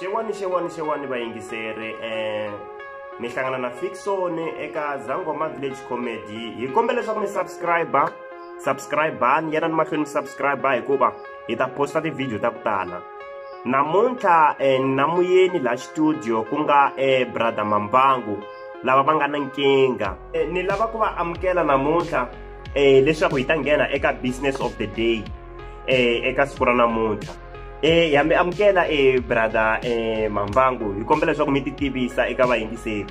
xewani xewani xewani vayingiseri eh, um mi hlangana na fikisoni eka zangoma village comedy hi kombe leswaku mi subscriber subscribani ni mahlweni mi subscribe hikuva hi ta posta tivhidiyo ta ku tala namuntlha um eh, na muyeni laha xitudiyo ku nga um mambangu lava va nga na nkingha ni lava ku va amukela namuntlha um leswaku hi ta nghena eka business of the day eka siku ra namuntlha eh yambe amkela eh brother eh mambangu hi kombela leswaku mi titivisa eka vayingiseri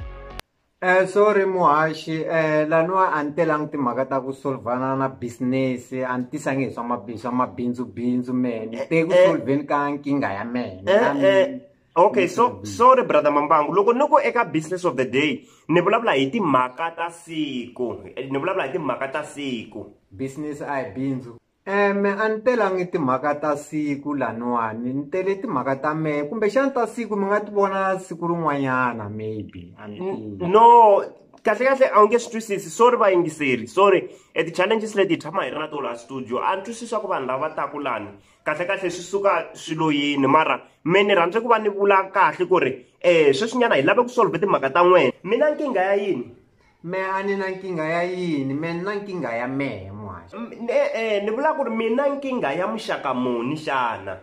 um uh, sorry muhaxi um e, uh, laniwa a ni telangi timhaka ta ku solvana na business a ni tisangi hi swaswa mabindzubindzu mehe ni e, te ku solveni ka nkingha ya mehe okay so sorry brother mambangu loko ni ku eka business of the day ni vulavula hi timhaka ta siku ni vulavula hi timhaka ta siku business a hi bindzu em a ni telangi timhaka ta siku laniwani ni tele timhaka ta mehe kumbe xana ta siku mi nga ti vona siku rin'wanyana maybe no kahlekahle a wu nge swi twisisi sorry vayingiseri sorry e ti-challenges leti hi tshama hi ri na to laha studio a ni twisisa ku vanhu lava taku lani kahlekahle swi suka swilo yini mara me ni rhandze ku va ni vula kahle ku ri um sweswinyana hi lave ku solve timhaka ta n'wena mina nkingha ya yini me a ni na nkingha ya yini me ni na nkingha ya mehe E, ni vula ku ri mina nkingha ya muxaka muni xana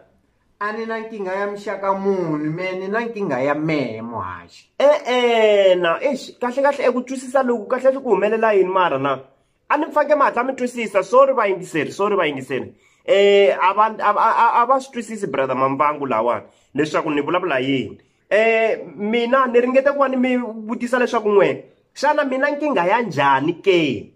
a ni na nkingha ya muxaka muni me ni na nkingha ya mehe muhaxi e-e na ex kahlekahle eku twisisa loku kahle ku humelela yini mara na a ni fake mahatla mi twisisa sori vayingiseri sori vayingiseri um e, a va swi twisisi brother mambangu lawani leswaku ni vulavula yini um mina ni ringete ku va ni mi vutisa leswaku n'wena xana mina nkingha ya njhani ke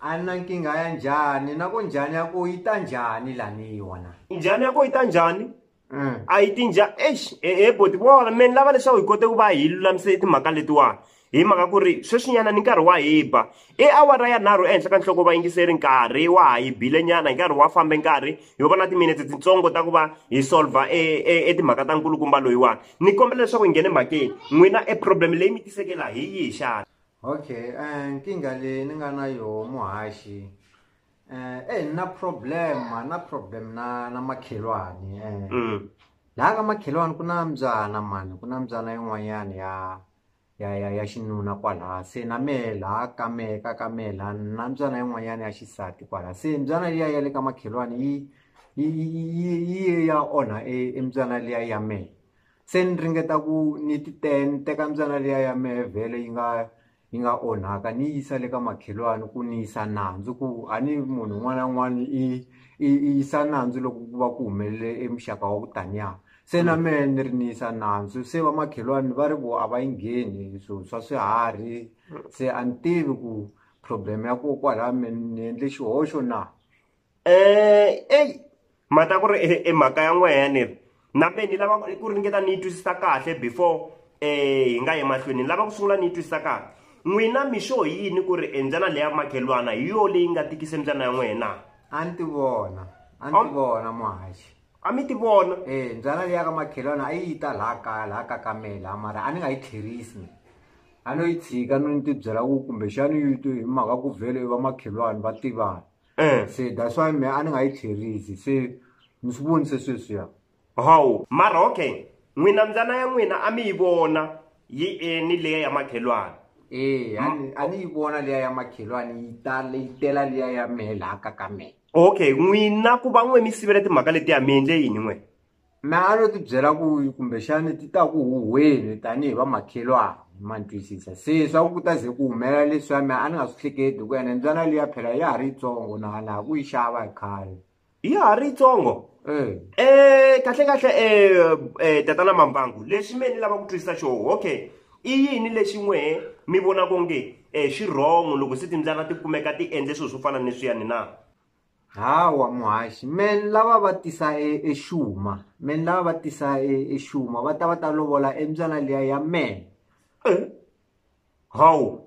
a ri na nkingha ya njhani na ku njhani ya ku yi ta njhani laniyiwana njhani ya ku yi ta njhani mm. a yi tinja ex e, e boti vona me ni lava leswaku hi kote ku va hi lulamise timhaka letiwani hi mhaka ku ri sweswinyana ni nkarhi wa hiba i e awara ya nharhu ehenhla ka nhloko va yingiseri nkarhi wa ha yibilenyana hi nkarhi wa fambe nkarhi yo va na timinete titsongo ta ku va hi solva etimhaka e, ta nkulukumba loyiwani ni kombela leswaku hi nghene mhakeni n'wina eproblem leyi mi tisekela hi yi hi xana okay eh, nkingha uh, leyi ni nga na yoho muhaxi um uh, eh, e eh, na problem na problem na na makhelwani um uh. mm. laha ka makhelwani ku na mbyana mani ku na mbyana yin'wanyani ya ya ya ya xinuna kwalaha se na mehe laha ka mehe ka ka mehe laha na mbyana yin'wanyani ya xisati kwalaha se mbyana liya ya le ka makhelwani yi yi yi ya onha embyana e liya ya mehe se ni ringeta ku ni ti te ni teka mbyana liya ya mehe vhele yi nga yi nga onhaka ni yisa le ka makhelwani ku ni yisa nandzu ku a ni munhu un'wana na un'wana i i yisa nandzu loko ku va ku humelele emuxaka wa ku taniya se na mm. mehe ni ri ni yisa nandzu se vamakhelwani va ri ku a va yi ngheni swo swa swiharhi mm. se a ni tivi ku problem ya ko kwalaa me ni endle xihoxo na um e, eyi mata ku ri emhaka e ya n'wehe yaniri na mehe ni lava ku ringeta ni yi twisisa kahle before um hi nga yi mahlweni ni lava ku sungula ni yi twisisa kahle n'wina mixo yini ku ri endlana leya makhelwana hi yo leyi nga tikise mbyana ya n'wina a ni tivona a ni tivona muhaxi a mi tivona e eh, mbyana leya ka makhelwana a yi ta laha kaya laha ka ka mela mara a ni nga yi tlherisi a no yi tshika no ni tibyela ku kumbexani yi to hi mhaka ku vhele va makhelwani va tivana eh. se that's wy me a ni nga yi tlherisi se ni swi vonise sweswiya hawu mara okay n'wina mbyana ya n'wina a mi yi vona yi eni leya ya makhelwana E, aniyivona liya ya makhelwani yitaleyitela liya ya mehe laha ka ka mehe okay n'wina ku va n'we mi sivela timhaka leti ya miendle yini n'we ma a no ti byela ku kumbexana ti ta ku huhweni tanihi va makhelwani ma ntwisisa se swa ku ku ta ze ku humelela leswiya mi a ni nga swi hleketi hi ku ene mbyana liya phela ya ha ri yitsongo na laha ku yi xava hi khale ya ha ri yitsongo um e. e, kahlekahle um um tatana mambangu leswi me ni lava ku twisisa xoho okay i yini lexi n'wehe mi vona konge um eh, xi rhongo loko se timbyana ti kumeka ti endle swilo swo fana ni swiyani na hawa muhaxi men lava va tisa exuma e men lava va tisa exuma e va ta va ta lovola embyana liya ya men eh? hawu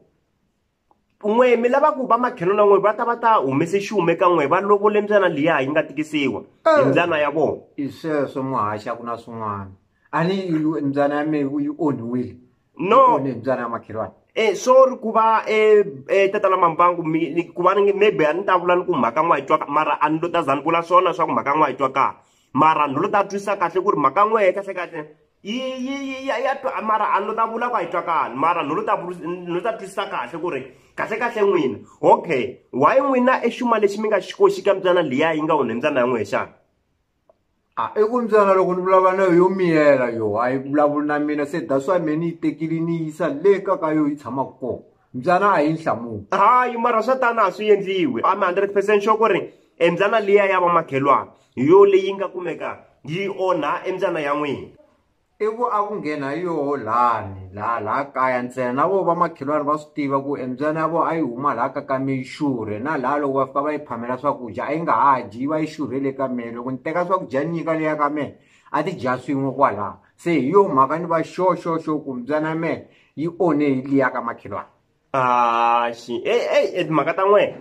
n'we mi lava ku vamakhelona n'we va ta va ta humese xume ka n'we va lovole mbyana liya yi nga tikisiwa hi eh. mbyana ya vona i sweswo muhaxi a ku na swin'wana a ni mbyana ya me yi onhiwile no e so ri ku va um e, e, tatala mambangu ku va maybe a ni ta vula ni ku mhaka n'wa yi twaka mara a ni lo ta za ni vula swona swa ku mhaka n'wa yi twaka mara ni lo ta twisisa kahle ku ri mhaka n'we yi kahlekahle yiyiyamara a ni lo ta vula ku a yi twakani mara ni lo ta ni lo ta twisisa kahle ku ri kahlekahle n'wina okay wa yi n'wina e xuma lexi mi nga xikoxi ka mbyana liya yi nga onhe mbyana ya n'wehe xana a i ku mbyana loko ni vulavula na yo yo miyela yo a yi vulavuli na mina se daswa me ni yi tekile ni yisa le ka ka yo yi tshamaku kona mbyana a hi nhlamula hayi mara swa tana a swi endliwi a mi hundred percent sure ku ri e mbyana liya ya vamakhelwana hi yo leyi nga kumeka yi onha embyana ya n'wina i ku a ku nghena yoho lani laha laha kaya ntsena na voo vamakhelwani va swi tiva ku embyana ya voo a yi huma laha ka ka mixure na laha loko va fika va yi phamela swakudya a yi nga ha dyi yi va yi xurhele ka mehe loko ni teka swakudya nyika leya ka mehe a ti dya swin'we kwalaha se hi yo mhaka ni va xoxoxo ku mbyana ya mehe yi one hi liya ka makhelwani axi eei e timhaka ta n'wena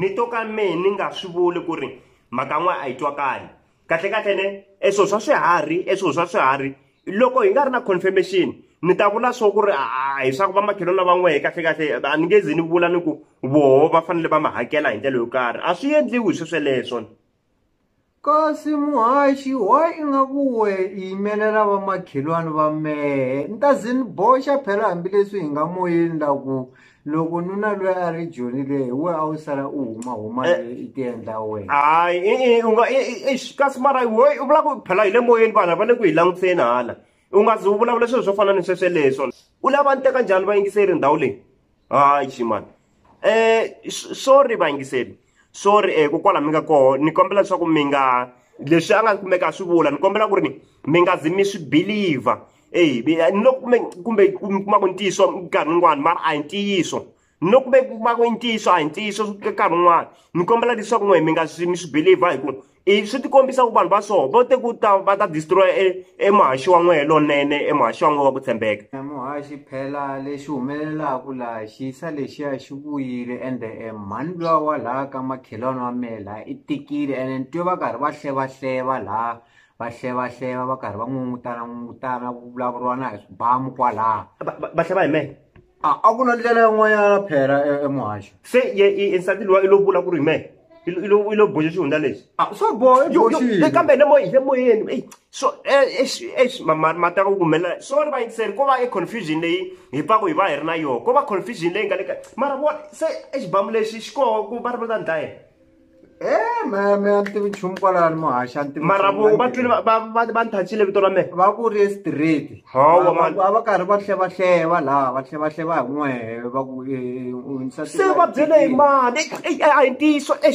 ni to ka mehe ni nga swi vuli ku ri mhaka n'wena a yi twa kali kahlekahle ne e swilo swa swiharhi e swilo swa swiharhi loko hi nga ri na confirmation ni ta vula swo ku ri hi swa ku vamakhelwana van'we hi kahlekahle a ni nge ze ni vula ni ku voho va fanele va ma hakela hi ndlela yo karhi a swi endliwi hi swisweleswo kasi muhaxi why i nga ku we yimelela vamakhelwani va mehe ni ta ze ni boxa phela hambileswi hi nga moyeni la ku loko nuna loyi a ri joni leyi we a wu sala u humahuma eh. i tiendla wena hayi u nga kasi mara wo u vula ku phela hi le moyeni vanhu va le ku hi languteni hala u nga zi u vulavula swilo swo fana ni sweswe leswo u lava ni teka njhani vayingiseri ndhawu leyi hayi ximani um eh, sorry vayingiseri sorry um eh, kokwala mi nga koho ni kombela leswaku mi nga leswi a nga kumeka swi vula ni kombela ku ri ni mi nga zi mi swi believer eyi nokube kumbe kuma kwintiyiso nkarhi wun'wani mara a hi ntiyiso no ku ve va ku ntiyiso a hi ntiyiso ka nkarhi wun'wana ni kombela leswaku n'we mi nga swi mi swi believer hi ku i swi tikombisa ku vanhu va so vo te ku ta va ta destroy emuhaxi wa n'wehe lonene emuhaxi wa n'we wa ku tshembeka muhaxi phela lexi humelelaka laha xiyisa lexiya xi vuyile ende mhani luwa wa laha ka makhelwana wa mehe laha i tikile ende ni twe va karhi va hlevahleva laha bahleba hleba ba karhi va n'wungutana n'wungutana ku vulavuriwa na hi swibamu kwalaha va hleva hi mehe a ku na ndlela yin'wanyana phela emuhaxi se ye nsati lowa i lo vula ku ri hi mehe i lo boxa xihundla lexi swa bohakambe le moyi le moyeni so mataka ku kumela swo ri va ko va e confusion leyi hi paka hi va hi ri na yona ko va confusion leyi nga le ka mara vona se exibamu lexi xi koho ku va ri va ta ni dlayela Eh, mayameyativi nchumu kwalani muhaxi antimaravovanthachile vito ra me va ku ri estreet a va karhi va hle va hleva laha va hle va hleva hi n'wehe va ku e, se va byele hi mani a hi ntiyiso e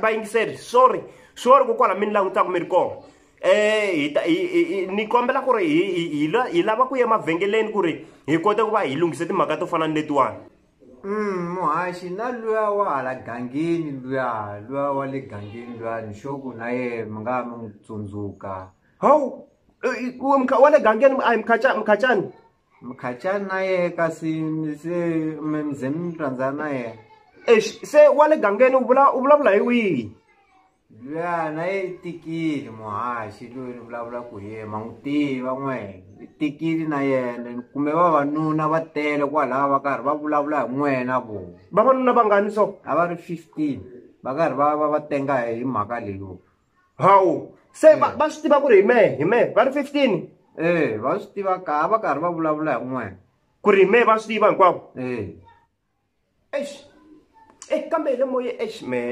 va yingiseri sorry sorry ku kwala mi ni langutaka mi ri kona eh, ni kombela ku ri hi lava ku ya mavhengeleni ku ri hi kote ku va hi lunghise timhaka to fana ni letiwani Mm, muhaxi na luya wa hala gangeni luya luya wa le gangeni luya ni xoku na yena mi nga mi n'wi tsundzuka hawu eh, wa le gangeni a hi mkhachani mkhachani na yena kasi mi se mi ze mi rhandza na yena ex eh, se wa le gangeni u vulavula hi wihi luya na ye tikile muhaxi loyi ni vulavulaku hi yena ma n'wi tiva n'wena tekile na yena ni kume vavanuna va tele kwalava va karhi va vulavula hi n'wena vona vavanuna va ngani so a va ri fifteen va karhi va va va tenga hi mhaka leyo hawu se eh. va swi tiva ku ri hi me hi me va ri fifteen e va swi tiva ka va karhi va vulavula hi n'wena ku ri hi me va swi tiva hinkwavo e eh. exi e kambe hi le moye exi mee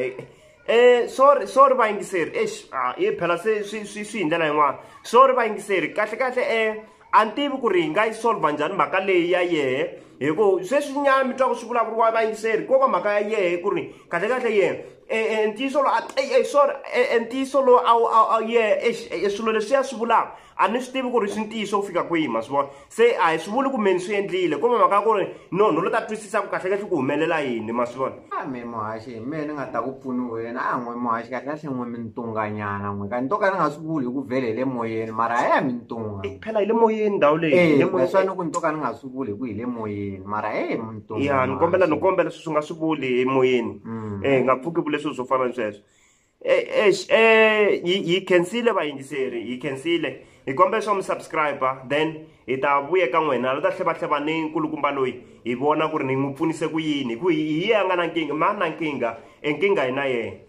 Eh, sorry sorry vayingiseri ex hi phela se swi swi swi hi ndlela yin'wana sorry vayingiseri kahlekahle um eh, a ni tivi ku ri hi nga yi solva njhani mhaka leyi ya yehe hi ku sweswinyana mi twa ku swi vulavuriwa vayingiseri ko va mhaka ya yehe ku ri kahlekahle yehe Eh, eh, ntiyiso lo a eh, sorry ntiyiso lo a ye swilo leswi ya swi vulaka a ni swi tivi ku ri swi ntiyiso ku fika kwihi ma swi vona se a hi swi vuli ku meni swi endlile kumbe mhaka ya ku ri no no lo ta twisisa ku kahle kahle ku humelela yini ma swi vona a me muhaxi me ni nga ta ku pfuni wena a n'we muhaxi kahle kahle n'we mintunganyana n'we ka ni to ka ni nga swi vuli hi ku vhele hi le moyeni mara a ya mintunga phela hi le moyeni ndhawu leyiswa ni ku ni to ka ni nga swi vuli hi ku hi le moyeni mara e mintunga ya ni kombela ni kombela swi swi nga swi vuli emoyeni um mm. nga pfuki vule swilo swo fana na eh, eh, sweswo eh, hi khensile vayingiseri hi khensile hi kombela swa mi subscriber then hi ta vuye ka n'wina lo ta tlhevatlheva ni nkulukumba loyi hi vona ku ri ni n'wi pfunise ku yini hi ku hi ye a nga na nkinga ma na nkinga e nkinga hi na yena